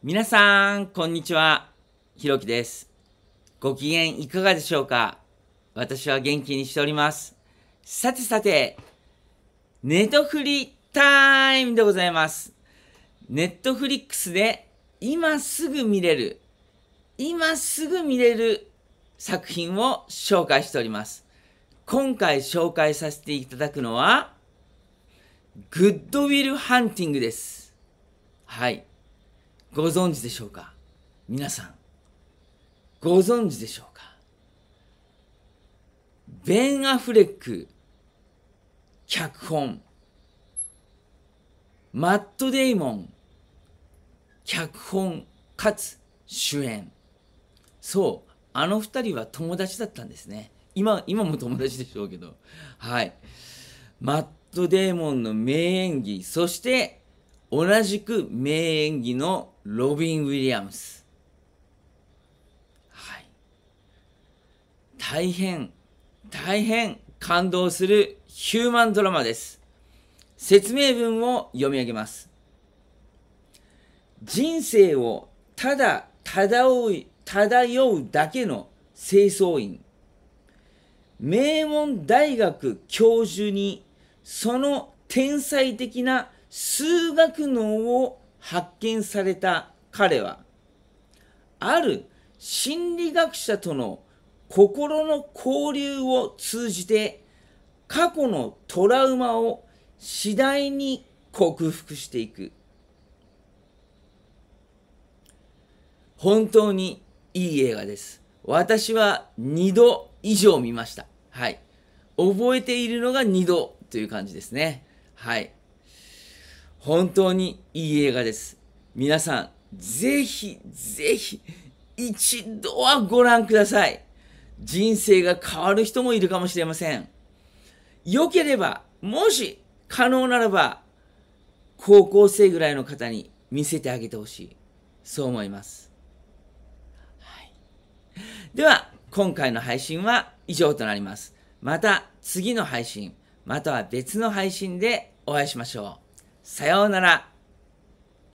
皆さん、こんにちは。ひろきです。ご機嫌いかがでしょうか私は元気にしております。さてさて、ネットフリタイムでございます。ネットフリックスで今すぐ見れる、今すぐ見れる作品を紹介しております。今回紹介させていただくのは、グッドウィルハンティングです。はい。ご存知でしょうか皆さん、ご存知でしょうかベン・アフレック、脚本、マット・デイモン、脚本、かつ主演。そう、あの二人は友達だったんですね。今、今も友達でしょうけど。はい。マット・デイモンの名演技、そして同じく名演技のロビン・ウィリアムス。はい。大変、大変感動するヒューマンドラマです。説明文を読み上げます。人生をただ漂う漂うだけの清掃員。名門大学教授にその天才的な数学能を発見された彼は、ある心理学者との心の交流を通じて過去のトラウマを次第に克服していく。本当にいい映画です。私は2度以上見ました。はい。覚えているのが2度という感じですね。はい。本当にいい映画です。皆さん、ぜひぜひ一度はご覧ください。人生が変わる人もいるかもしれません。良ければ、もし可能ならば、高校生ぐらいの方に見せてあげてほしい。そう思います。はい、では、今回の配信は以上となります。また次の配信、または別の配信でお会いしましょう。さようなら。